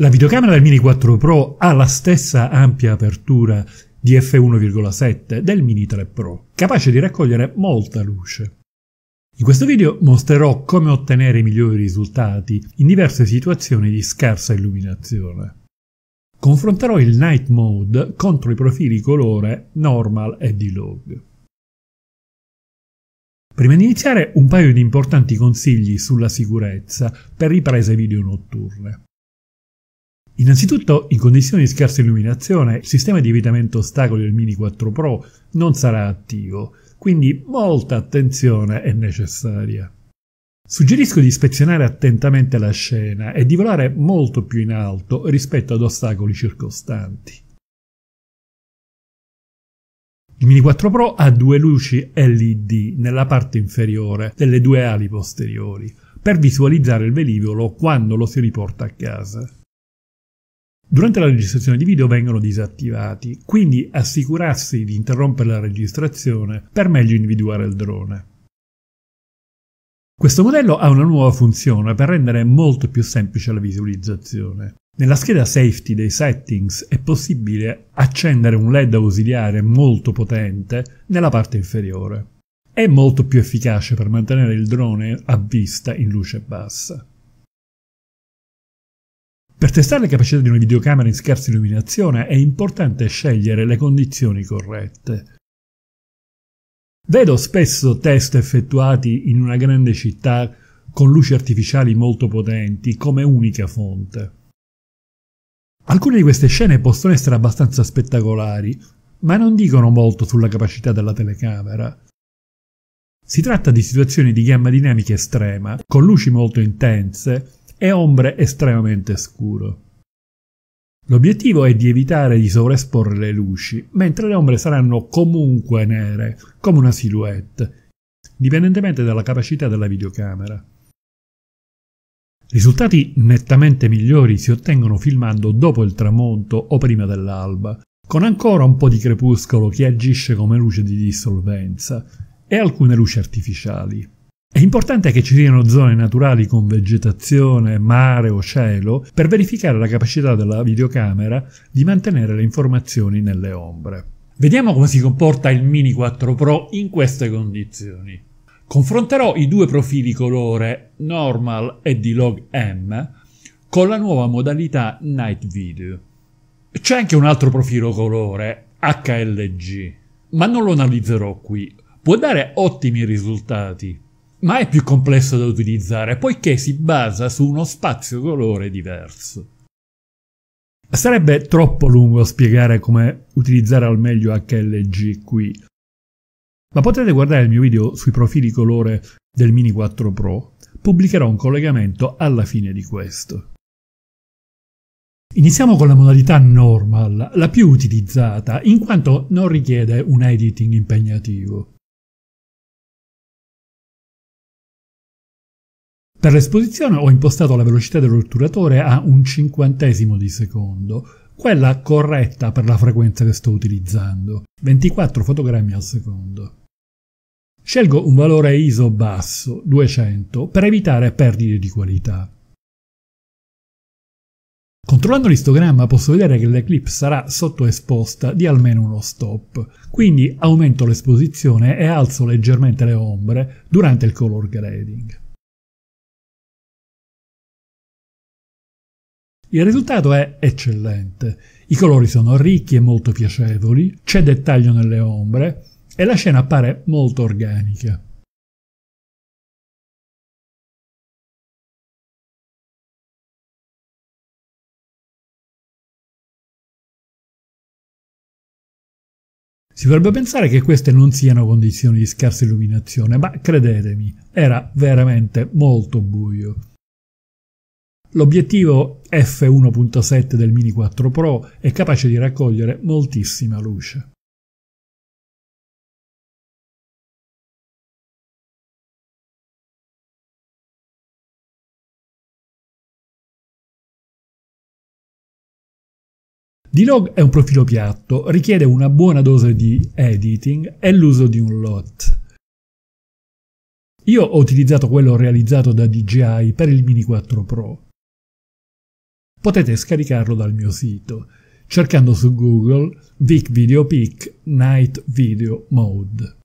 La videocamera del Mini 4 Pro ha la stessa ampia apertura di f1,7 del Mini 3 Pro, capace di raccogliere molta luce. In questo video mostrerò come ottenere i migliori risultati in diverse situazioni di scarsa illuminazione. Confronterò il Night Mode contro i profili colore Normal e D-Log. Prima di iniziare un paio di importanti consigli sulla sicurezza per riprese video notturne. Innanzitutto, in condizioni di scarsa illuminazione, il sistema di evitamento ostacoli del Mini 4 Pro non sarà attivo, quindi molta attenzione è necessaria. Suggerisco di ispezionare attentamente la scena e di volare molto più in alto rispetto ad ostacoli circostanti. Il Mini 4 Pro ha due luci LED nella parte inferiore delle due ali posteriori per visualizzare il velivolo quando lo si riporta a casa. Durante la registrazione di video vengono disattivati, quindi assicurarsi di interrompere la registrazione per meglio individuare il drone. Questo modello ha una nuova funzione per rendere molto più semplice la visualizzazione. Nella scheda safety dei settings è possibile accendere un LED ausiliare molto potente nella parte inferiore. È molto più efficace per mantenere il drone a vista in luce bassa. Per testare le capacità di una videocamera in scarsa illuminazione è importante scegliere le condizioni corrette. Vedo spesso test effettuati in una grande città con luci artificiali molto potenti come unica fonte. Alcune di queste scene possono essere abbastanza spettacolari, ma non dicono molto sulla capacità della telecamera. Si tratta di situazioni di gamma dinamica estrema, con luci molto intense e ombre estremamente scuro. L'obiettivo è di evitare di sovraesporre le luci, mentre le ombre saranno comunque nere, come una silhouette, dipendentemente dalla capacità della videocamera. Risultati nettamente migliori si ottengono filmando dopo il tramonto o prima dell'alba, con ancora un po' di crepuscolo che agisce come luce di dissolvenza e alcune luci artificiali. È importante che ci siano zone naturali con vegetazione, mare o cielo per verificare la capacità della videocamera di mantenere le informazioni nelle ombre. Vediamo come si comporta il Mini 4 Pro in queste condizioni. Confronterò i due profili colore Normal e D-Log M con la nuova modalità Night Video. C'è anche un altro profilo colore, HLG, ma non lo analizzerò qui. Può dare ottimi risultati, ma è più complesso da utilizzare poiché si basa su uno spazio colore diverso. Sarebbe troppo lungo spiegare come utilizzare al meglio HLG qui, ma potete guardare il mio video sui profili colore del Mini 4 Pro, pubblicherò un collegamento alla fine di questo. Iniziamo con la modalità normal, la più utilizzata, in quanto non richiede un editing impegnativo. Per l'esposizione ho impostato la velocità dell'otturatore a un cinquantesimo di secondo, quella corretta per la frequenza che sto utilizzando, 24 fotogrammi al secondo. Scelgo un valore ISO basso, 200, per evitare perdite di qualità. Controllando l'istogramma posso vedere che l'eclipse sarà sottoesposta di almeno uno stop, quindi aumento l'esposizione e alzo leggermente le ombre durante il color grading. Il risultato è eccellente. I colori sono ricchi e molto piacevoli, c'è dettaglio nelle ombre e la scena appare molto organica. Si potrebbe pensare che queste non siano condizioni di scarsa illuminazione, ma credetemi, era veramente molto buio. L'obiettivo f1.7 del Mini 4 Pro è capace di raccogliere moltissima luce. D-Log è un profilo piatto, richiede una buona dose di editing e l'uso di un lot. Io ho utilizzato quello realizzato da DJI per il Mini 4 Pro potete scaricarlo dal mio sito cercando su Google Vic Video Peak Night Video Mode.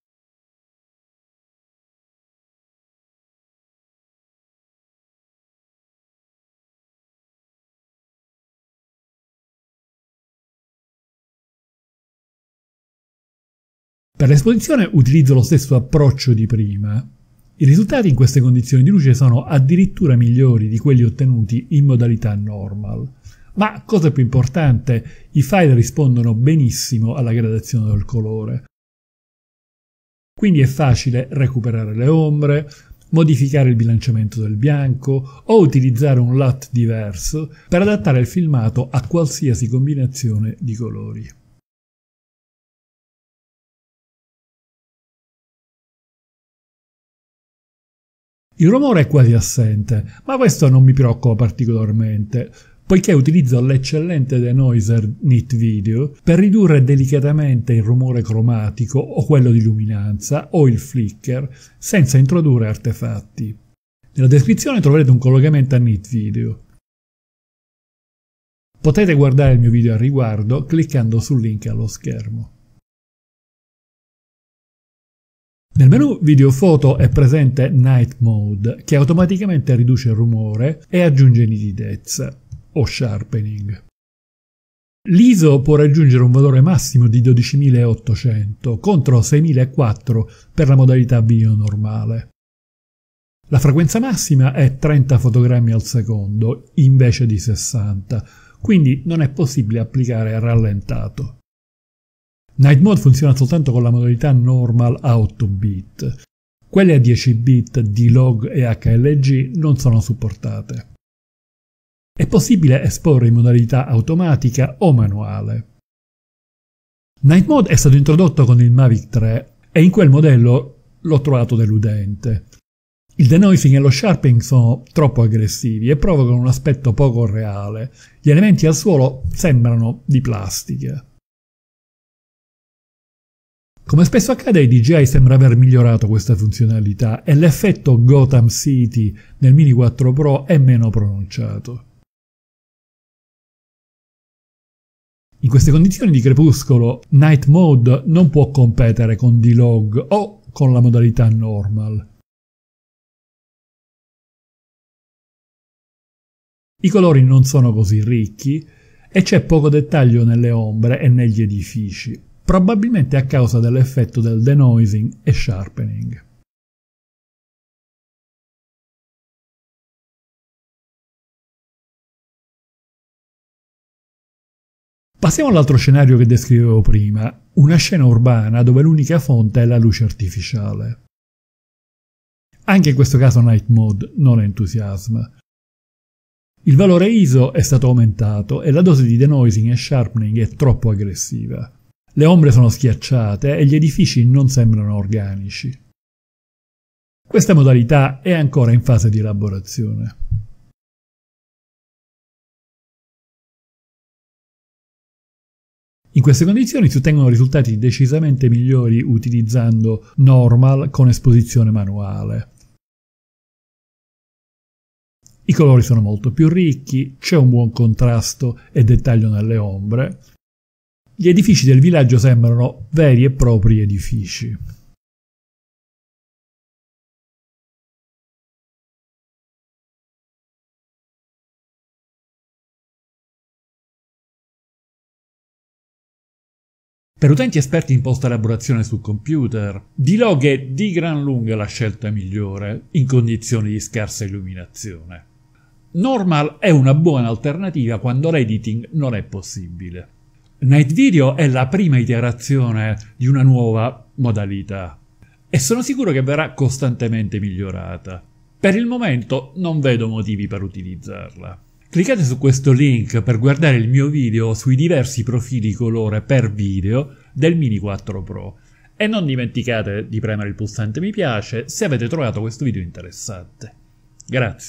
Per l'esposizione utilizzo lo stesso approccio di prima, i risultati in queste condizioni di luce sono addirittura migliori di quelli ottenuti in modalità normal. Ma cosa più importante, i file rispondono benissimo alla gradazione del colore. Quindi è facile recuperare le ombre, modificare il bilanciamento del bianco o utilizzare un LUT diverso per adattare il filmato a qualsiasi combinazione di colori. Il rumore è quasi assente, ma questo non mi preoccupa particolarmente, poiché utilizzo l'eccellente denoiser Knit Video per ridurre delicatamente il rumore cromatico o quello di luminanza o il flicker senza introdurre artefatti. Nella descrizione troverete un collegamento a Knit Video. Potete guardare il mio video al riguardo cliccando sul link allo schermo. Nel menu video foto è presente Night Mode, che automaticamente riduce il rumore e aggiunge nitidezza o sharpening. L'ISO può raggiungere un valore massimo di 12800 contro 6.400 per la modalità video normale. La frequenza massima è 30 fotogrammi al secondo invece di 60, quindi non è possibile applicare rallentato. Night Mode funziona soltanto con la modalità normal a 8 bit. Quelle a 10 bit di log e HLG non sono supportate. È possibile esporre in modalità automatica o manuale. Night Mode è stato introdotto con il Mavic 3 e in quel modello l'ho trovato deludente. Il denoising e lo sharping sono troppo aggressivi e provocano un aspetto poco reale. Gli elementi al suolo sembrano di plastica. Come spesso accade, DJI sembra aver migliorato questa funzionalità e l'effetto Gotham City nel Mini 4 Pro è meno pronunciato. In queste condizioni di crepuscolo, Night Mode non può competere con D-Log o con la modalità normal. I colori non sono così ricchi e c'è poco dettaglio nelle ombre e negli edifici probabilmente a causa dell'effetto del denoising e sharpening. Passiamo all'altro scenario che descrivevo prima, una scena urbana dove l'unica fonte è la luce artificiale. Anche in questo caso Night Mode non entusiasma. Il valore ISO è stato aumentato e la dose di denoising e sharpening è troppo aggressiva. Le ombre sono schiacciate e gli edifici non sembrano organici. Questa modalità è ancora in fase di elaborazione. In queste condizioni si ottengono risultati decisamente migliori utilizzando normal con esposizione manuale. I colori sono molto più ricchi, c'è un buon contrasto e dettaglio nelle ombre, gli edifici del villaggio sembrano veri e propri edifici. Per utenti esperti in post-elaborazione sul computer, D-Log è di gran lunga la scelta migliore in condizioni di scarsa illuminazione. Normal è una buona alternativa quando l'editing non è possibile. Night Video è la prima iterazione di una nuova modalità e sono sicuro che verrà costantemente migliorata. Per il momento non vedo motivi per utilizzarla. Cliccate su questo link per guardare il mio video sui diversi profili colore per video del Mini 4 Pro e non dimenticate di premere il pulsante mi piace se avete trovato questo video interessante. Grazie.